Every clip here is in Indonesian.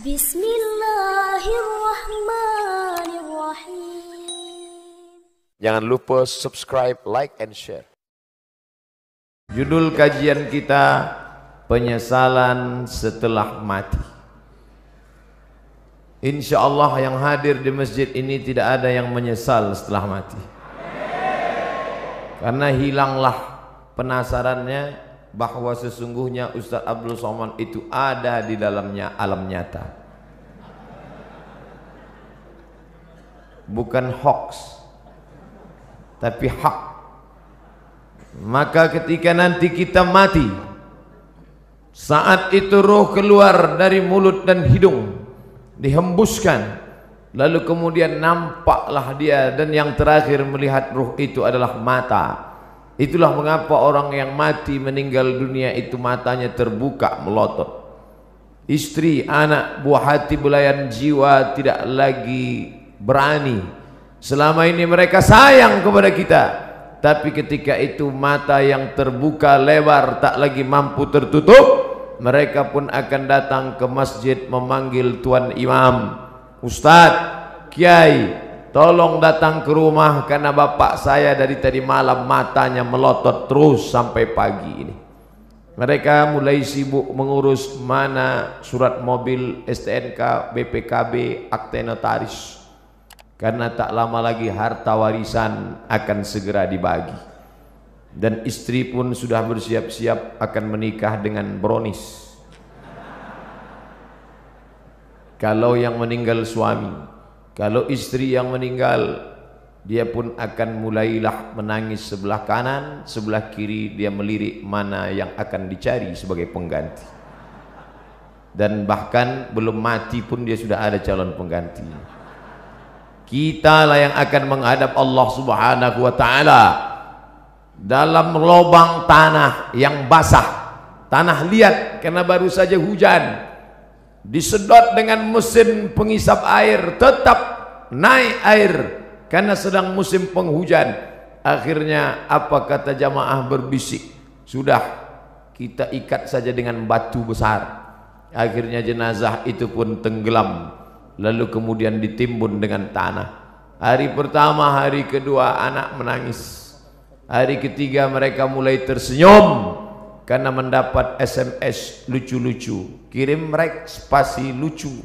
Bismillahirrahmanirrahim. Jangan lupa subscribe, like and share. Judul kajian kita penyesalan setelah mati. Insya Allah yang hadir di masjid ini tidak ada yang menyesal setelah mati. Karena hilanglah penasarannya bahwa sesungguhnya Ustadz Abdul Somad itu ada di dalamnya alam nyata. Bukan hoax, tapi hak. Maka ketika nanti kita mati, saat itu roh keluar dari mulut dan hidung, dihembuskan, lalu kemudian nampaklah dia dan yang terakhir melihat roh itu adalah mata. Itulah mengapa orang yang mati meninggal dunia itu matanya terbuka melotot. Istri, anak, buah hati, belayan jiwa tidak lagi berani. Selama ini mereka sayang kepada kita. Tapi ketika itu mata yang terbuka lebar tak lagi mampu tertutup, mereka pun akan datang ke masjid memanggil tuan imam, Ustadz, kiai, Tolong datang ke rumah karena bapak saya dari tadi malam matanya melotot terus sampai pagi ini. Mereka mulai sibuk mengurus mana surat mobil, STNK, BPKB, akte notaris. Karena tak lama lagi harta warisan akan segera dibagi. Dan istri pun sudah bersiap-siap akan menikah dengan Bronis. Kalau yang meninggal suami, kalau istri yang meninggal dia pun akan mulailah menangis sebelah kanan, sebelah kiri dia melirik mana yang akan dicari sebagai pengganti. Dan bahkan belum mati pun dia sudah ada calon pengganti. Kita lah yang akan menghadap Allah Subhanahu wa taala dalam lubang tanah yang basah, tanah liat karena baru saja hujan disedot dengan mesin pengisap air tetap naik air karena sedang musim penghujan akhirnya apa kata jamaah berbisik sudah kita ikat saja dengan batu besar akhirnya jenazah itu pun tenggelam lalu kemudian ditimbun dengan tanah hari pertama hari kedua anak menangis hari ketiga mereka mulai tersenyum karena mendapat SMS lucu-lucu kirim rek spasi lucu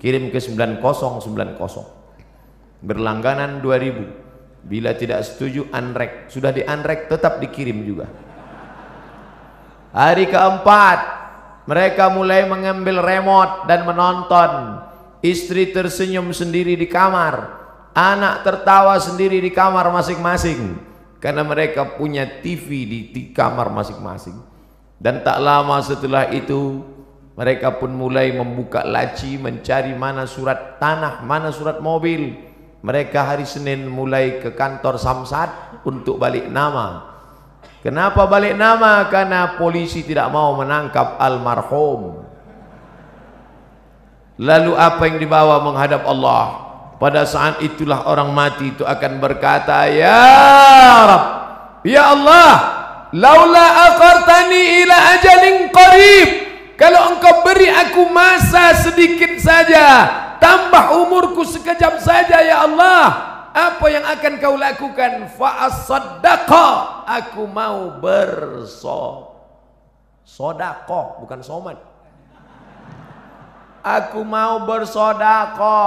kirim ke 9090 berlangganan 2000 bila tidak setuju unrek sudah di unrek tetap dikirim juga hari keempat mereka mulai mengambil remote dan menonton istri tersenyum sendiri di kamar anak tertawa sendiri di kamar masing-masing karena mereka punya TV di, di kamar masing-masing Dan tak lama setelah itu mereka pun mulai membuka laci mencari mana surat tanah, mana surat mobil. Mereka hari Senin mulai ke kantor Samsat untuk balik nama. Kenapa balik nama? Karena polisi tidak mau menangkap almarhum. Lalu apa yang dibawa menghadap Allah? Pada saat itulah orang mati itu akan berkata, "Ya Rabb, ya Allah, laula akhartani ila ajalin qarib kalau engkau beri aku masa sedikit saja tambah umurku sekejap saja ya Allah apa yang akan kau lakukan fa asaddaqa aku mau berso sodako bukan somat aku mau bersodako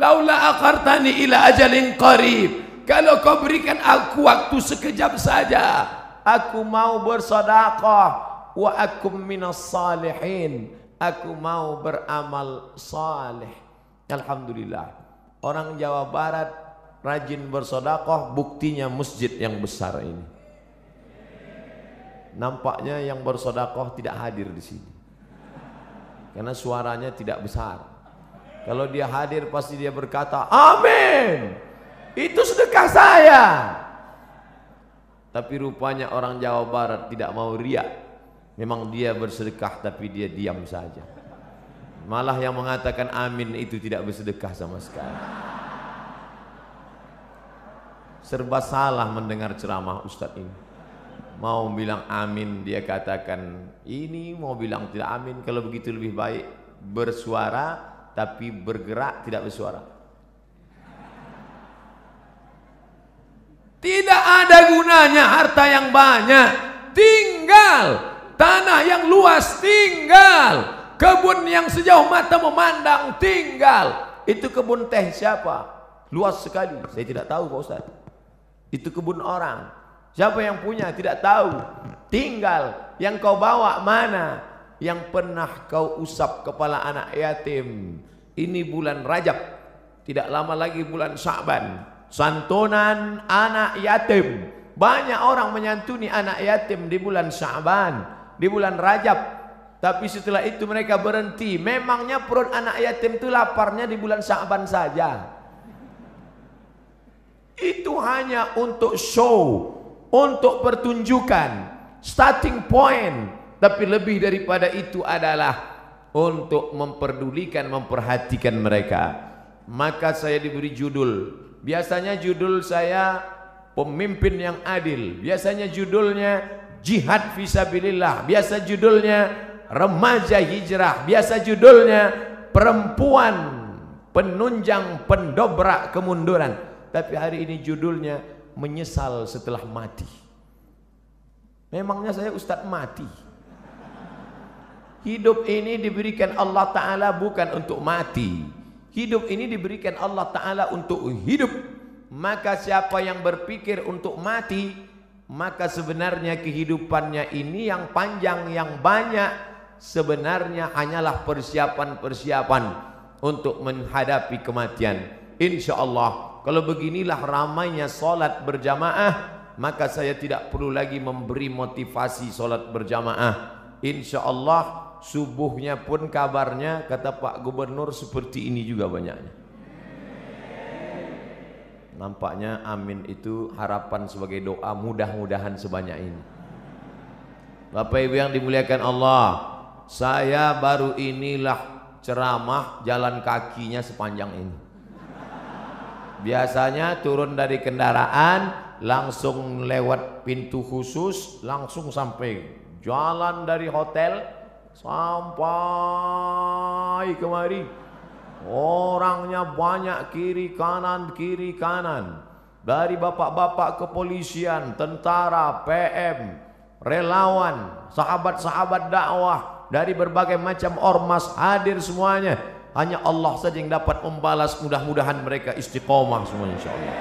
laula akhartani ila ajalin qarib kalau kau berikan aku waktu sekejap saja Aku mau bersedekah wa akum minas salihin. Aku mau beramal saleh. Alhamdulillah. Orang Jawa Barat rajin bersedekah, buktinya masjid yang besar ini. Nampaknya yang bersedekah tidak hadir di sini. Karena suaranya tidak besar. Kalau dia hadir pasti dia berkata, "Amin." Itu sedekah saya. Tapi rupanya orang Jawa Barat tidak mau riak. Memang dia bersedekah tapi dia diam saja. Malah yang mengatakan amin itu tidak bersedekah sama sekali. Serba salah mendengar ceramah Ustadz ini. Mau bilang amin dia katakan ini mau bilang tidak amin kalau begitu lebih baik bersuara tapi bergerak tidak bersuara. Tidak ada gunanya harta yang banyak. Tinggal. Tanah yang luas tinggal. Kebun yang sejauh mata memandang tinggal. Itu kebun teh siapa? Luas sekali. Saya tidak tahu Pak Ustaz. Itu kebun orang. Siapa yang punya tidak tahu. Tinggal. Yang kau bawa mana? Yang pernah kau usap kepala anak yatim. Ini bulan Rajab. Tidak lama lagi bulan Syaban santunan anak yatim. Banyak orang menyantuni anak yatim di bulan Syaban, di bulan Rajab. Tapi setelah itu mereka berhenti. Memangnya perut anak yatim itu laparnya di bulan Syaban saja. Itu hanya untuk show, untuk pertunjukan, starting point. Tapi lebih daripada itu adalah untuk memperdulikan, memperhatikan mereka. Maka saya diberi judul Biasanya judul saya pemimpin yang adil. Biasanya judulnya jihad visabilillah. Biasa judulnya remaja hijrah. Biasa judulnya perempuan penunjang pendobrak kemunduran. Tapi hari ini judulnya menyesal setelah mati. Memangnya saya ustadz mati. Hidup ini diberikan Allah Ta'ala bukan untuk mati. Hidup ini diberikan Allah Ta'ala untuk hidup. Maka siapa yang berpikir untuk mati, maka sebenarnya kehidupannya ini yang panjang, yang banyak, sebenarnya hanyalah persiapan-persiapan untuk menghadapi kematian. Insya Allah, kalau beginilah ramainya solat berjamaah, maka saya tidak perlu lagi memberi motivasi solat berjamaah. Insya Allah, subuhnya pun kabarnya kata Pak Gubernur seperti ini juga banyaknya nampaknya amin itu harapan sebagai doa mudah-mudahan sebanyak ini Bapak Ibu yang dimuliakan Allah saya baru inilah ceramah jalan kakinya sepanjang ini biasanya turun dari kendaraan langsung lewat pintu khusus langsung sampai jalan dari hotel sampai kemari. Orangnya banyak kiri kanan kiri kanan. Dari bapak-bapak kepolisian, tentara, PM, relawan, sahabat-sahabat dakwah dari berbagai macam ormas hadir semuanya. Hanya Allah saja yang dapat membalas mudah-mudahan mereka istiqomah semuanya insya Allah.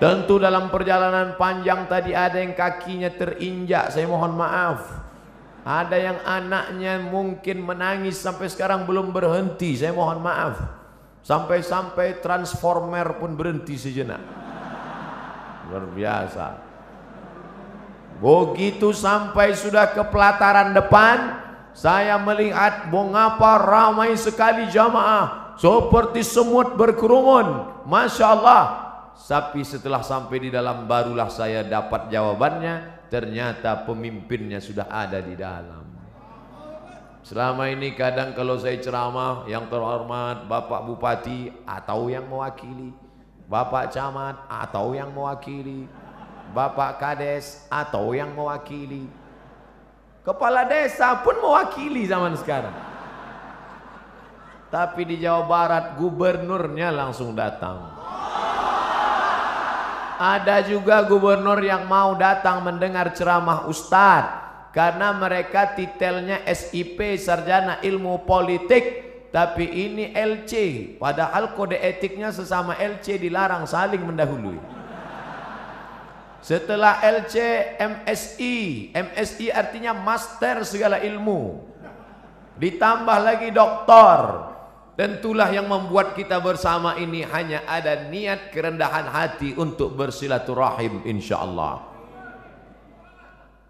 Tentu dalam perjalanan panjang tadi ada yang kakinya terinjak, saya mohon maaf. Ada yang anaknya mungkin menangis sampai sekarang belum berhenti. Saya mohon maaf. Sampai-sampai transformer pun berhenti sejenak. Luar biasa. Begitu sampai sudah ke pelataran depan, saya melihat mengapa ramai sekali jamaah seperti semut berkerumun. Masya Allah. Tapi setelah sampai di dalam barulah saya dapat jawabannya ternyata pemimpinnya sudah ada di dalam. Selama ini kadang kalau saya ceramah yang terhormat Bapak Bupati atau yang mewakili, Bapak Camat atau yang mewakili, Bapak Kades atau yang mewakili, Kepala Desa pun mewakili zaman sekarang. Tapi di Jawa Barat gubernurnya langsung datang. Ada juga gubernur yang mau datang mendengar ceramah Ustadz. Karena mereka titelnya SIP, Sarjana Ilmu Politik. Tapi ini LC. Padahal kode etiknya sesama LC dilarang saling mendahului. Setelah LC, MSI. MSI artinya Master Segala Ilmu. Ditambah lagi doktor. Dan itulah yang membuat kita bersama ini hanya ada niat kerendahan hati untuk bersilaturahim insyaallah.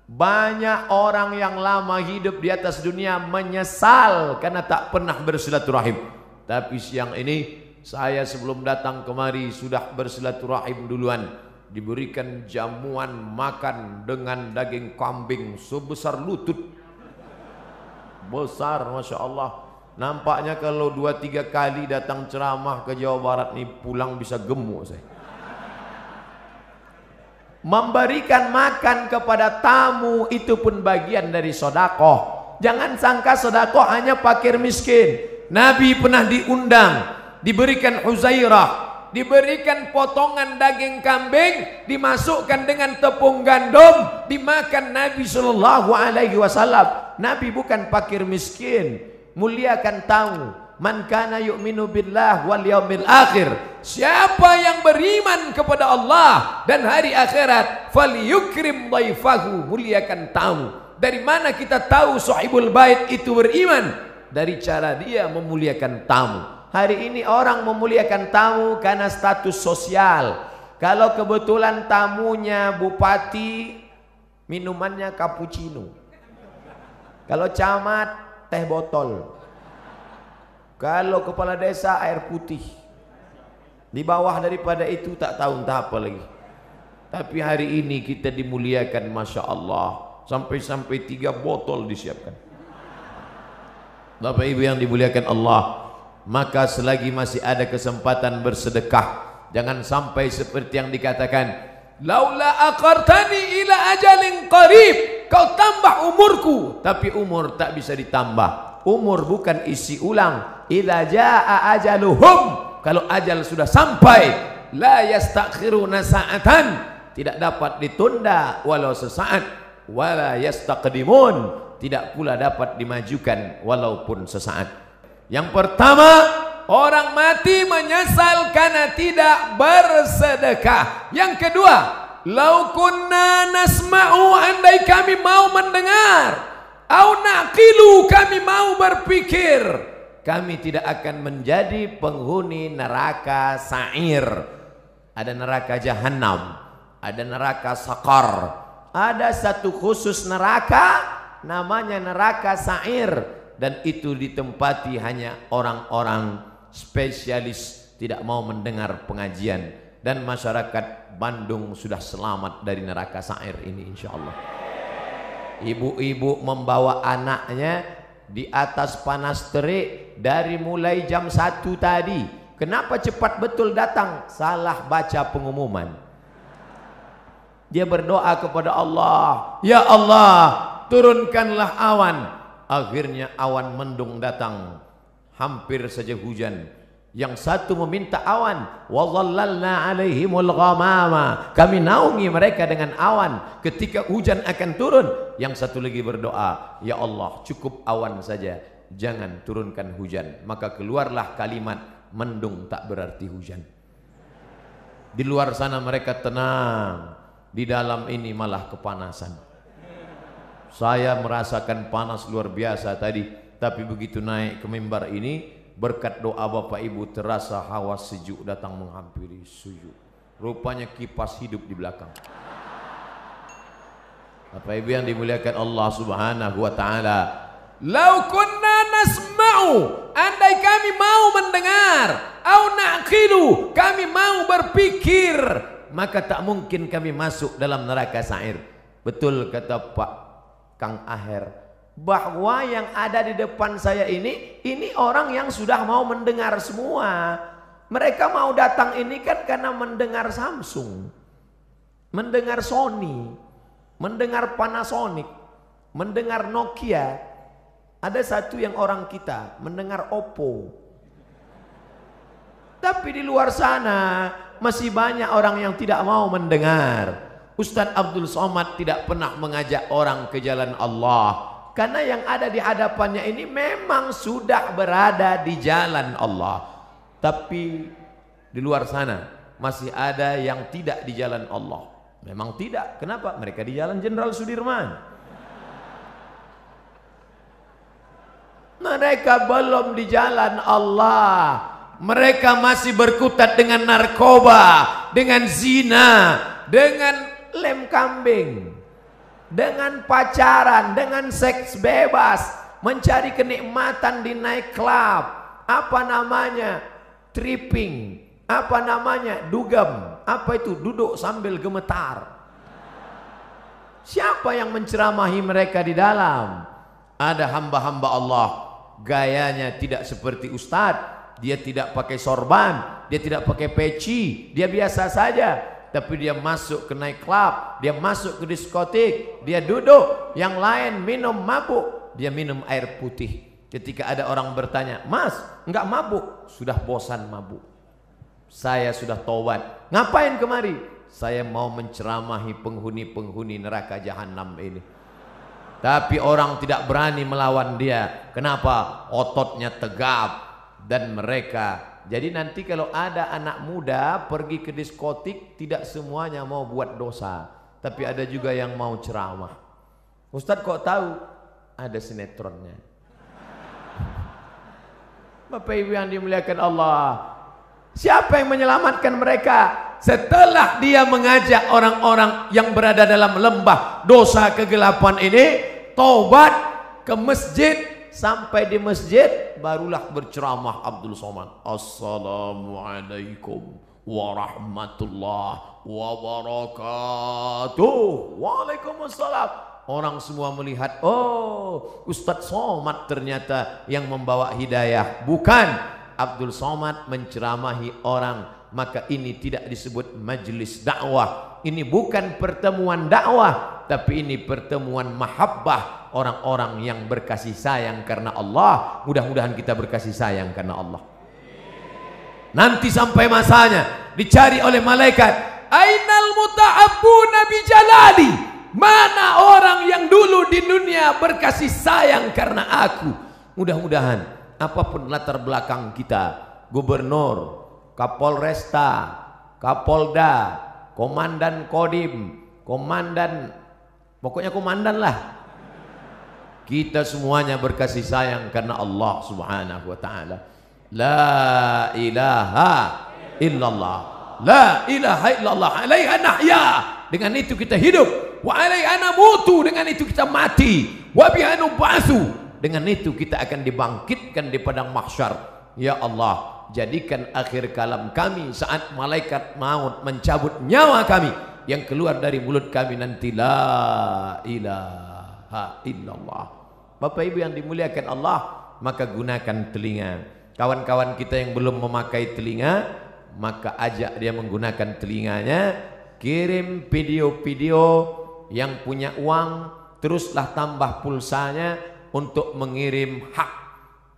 Banyak orang yang lama hidup di atas dunia menyesal karena tak pernah bersilaturahim. Tapi siang ini saya sebelum datang kemari sudah bersilaturahim duluan. Diberikan jamuan makan dengan daging kambing sebesar lutut. Besar Masya Allah Nampaknya kalau dua tiga kali datang ceramah ke Jawa Barat nih pulang bisa gemuk saya. Memberikan makan kepada tamu itu pun bagian dari sodako. Jangan sangka sodakoh hanya pakir miskin. Nabi pernah diundang, diberikan Uzairah, diberikan potongan daging kambing, dimasukkan dengan tepung gandum, dimakan Nabi Shallallahu Alaihi Wasallam. Nabi bukan pakir miskin, muliakan tamu man kana yu'minu billah wal yaumil akhir siapa yang beriman kepada Allah dan hari akhirat yukrim daifahu muliakan tamu dari mana kita tahu sahibul bait itu beriman dari cara dia memuliakan tamu hari ini orang memuliakan tamu karena status sosial kalau kebetulan tamunya bupati minumannya cappuccino kalau camat teh botol. Kalau kepala desa air putih. Di bawah daripada itu tak tahu entah apa lagi. Tapi hari ini kita dimuliakan Masya Allah. Sampai-sampai tiga botol disiapkan. Bapak ibu yang dimuliakan Allah. Maka selagi masih ada kesempatan bersedekah. Jangan sampai seperti yang dikatakan. Laula akartani ila ajalin qarib. kau tambah umurku. Tapi umur tak bisa ditambah. Umur bukan isi ulang. Idza jaa ajaluhum. Kalau ajal sudah sampai, la yastakhiruna sa'atan. Tidak dapat ditunda walau sesaat. Wala yastaqdimun. Tidak pula dapat dimajukan walaupun sesaat. Yang pertama, orang mati menyesal karena tidak bersedekah. Yang kedua, Lau kunna nasma'u andai kami mau mendengar. Au naqilu kami mau berpikir. Kami tidak akan menjadi penghuni neraka sa'ir. Ada neraka jahanam. Ada neraka sakar. Ada satu khusus neraka namanya neraka sa'ir. Dan itu ditempati hanya orang-orang spesialis tidak mau mendengar pengajian dan masyarakat Bandung sudah selamat dari neraka sair ini insya Allah ibu-ibu membawa anaknya di atas panas terik dari mulai jam 1 tadi kenapa cepat betul datang salah baca pengumuman dia berdoa kepada Allah ya Allah turunkanlah awan akhirnya awan mendung datang hampir saja hujan yang satu meminta awan. Wa dhallalna alaihimul ghamama. Kami naungi mereka dengan awan ketika hujan akan turun. Yang satu lagi berdoa, ya Allah, cukup awan saja. Jangan turunkan hujan. Maka keluarlah kalimat mendung tak berarti hujan. Di luar sana mereka tenang. Di dalam ini malah kepanasan. Saya merasakan panas luar biasa tadi, tapi begitu naik ke mimbar ini Berkat doa Bapak Ibu terasa hawa sejuk datang menghampiri sujud. Rupanya kipas hidup di belakang. Bapak Ibu yang dimuliakan Allah Subhanahu wa taala. Lau kunna nasma'u, andai kami mau mendengar, au naqilu, kami mau berpikir, maka tak mungkin kami masuk dalam neraka sair. Betul kata Pak Kang Aher, bahwa yang ada di depan saya ini ini orang yang sudah mau mendengar semua. Mereka mau datang ini kan karena mendengar Samsung, mendengar Sony, mendengar Panasonic, mendengar Nokia. Ada satu yang orang kita mendengar Oppo. Tapi di luar sana masih banyak orang yang tidak mau mendengar. Ustadz Abdul Somad tidak pernah mengajak orang ke jalan Allah karena yang ada di hadapannya ini memang sudah berada di jalan Allah. Tapi di luar sana masih ada yang tidak di jalan Allah. Memang tidak. Kenapa? Mereka di jalan Jenderal Sudirman. Mereka belum di jalan Allah. Mereka masih berkutat dengan narkoba, dengan zina, dengan lem kambing dengan pacaran, dengan seks bebas, mencari kenikmatan di night club, apa namanya? tripping, apa namanya? dugem, apa itu? duduk sambil gemetar. Siapa yang menceramahi mereka di dalam? Ada hamba-hamba Allah, gayanya tidak seperti ustadz, dia tidak pakai sorban, dia tidak pakai peci, dia biasa saja tapi dia masuk ke naik klub, dia masuk ke diskotik, dia duduk, yang lain minum mabuk, dia minum air putih. Ketika ada orang bertanya, "Mas, enggak mabuk?" Sudah bosan mabuk. Saya sudah tobat. Ngapain kemari? Saya mau menceramahi penghuni-penghuni neraka jahanam ini. Tapi orang tidak berani melawan dia. Kenapa? Ototnya tegap dan mereka jadi nanti kalau ada anak muda pergi ke diskotik tidak semuanya mau buat dosa, tapi ada juga yang mau ceramah. Ustadz kok tahu? Ada sinetronnya. Bapak Ibu yang dimuliakan Allah, siapa yang menyelamatkan mereka? Setelah dia mengajak orang-orang yang berada dalam lembah dosa kegelapan ini, tobat ke masjid, sampai di masjid barulah berceramah Abdul Somad. Assalamualaikum warahmatullahi wabarakatuh. Waalaikumsalam. Orang semua melihat, oh Ustadz Somad ternyata yang membawa hidayah. Bukan, Abdul Somad menceramahi orang. Maka ini tidak disebut majelis dakwah. Ini bukan pertemuan dakwah. Tapi ini pertemuan mahabbah orang-orang yang berkasih sayang karena Allah. Mudah-mudahan kita berkasih sayang karena Allah. Nanti sampai masanya dicari oleh malaikat, "Ainal muta'abu nabi jalali?" Mana orang yang dulu di dunia berkasih sayang karena aku? Mudah-mudahan apapun latar belakang kita, gubernur, kapolresta, kapolda, komandan kodim, komandan pokoknya komandan lah kita semuanya berkasih sayang karena Allah Subhanahu wa taala. La ilaha illallah. La ilaha illallah. Alaiha nahya. Dengan itu kita hidup. Wa alaiha namutu. Dengan itu kita mati. Wa biha nub'atsu. Dengan itu kita akan dibangkitkan di padang mahsyar. Ya Allah, jadikan akhir kalam kami saat malaikat maut mencabut nyawa kami yang keluar dari mulut kami nanti la ilaha illallah Bapak Ibu yang dimuliakan Allah, maka gunakan telinga. Kawan-kawan kita yang belum memakai telinga, maka ajak dia menggunakan telinganya, kirim video-video yang punya uang, teruslah tambah pulsanya untuk mengirim hak,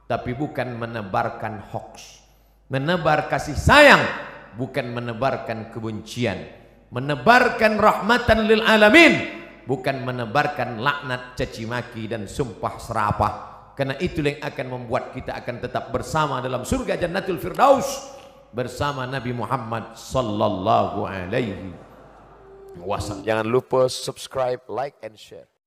tapi bukan menebarkan hoax. Menebar kasih sayang, bukan menebarkan kebencian. Menebarkan rahmatan lil alamin, bukan menebarkan laknat caci maki dan sumpah serapah karena itu yang akan membuat kita akan tetap bersama dalam surga jannatul firdaus bersama Nabi Muhammad sallallahu alaihi wasallam jangan lupa subscribe like and share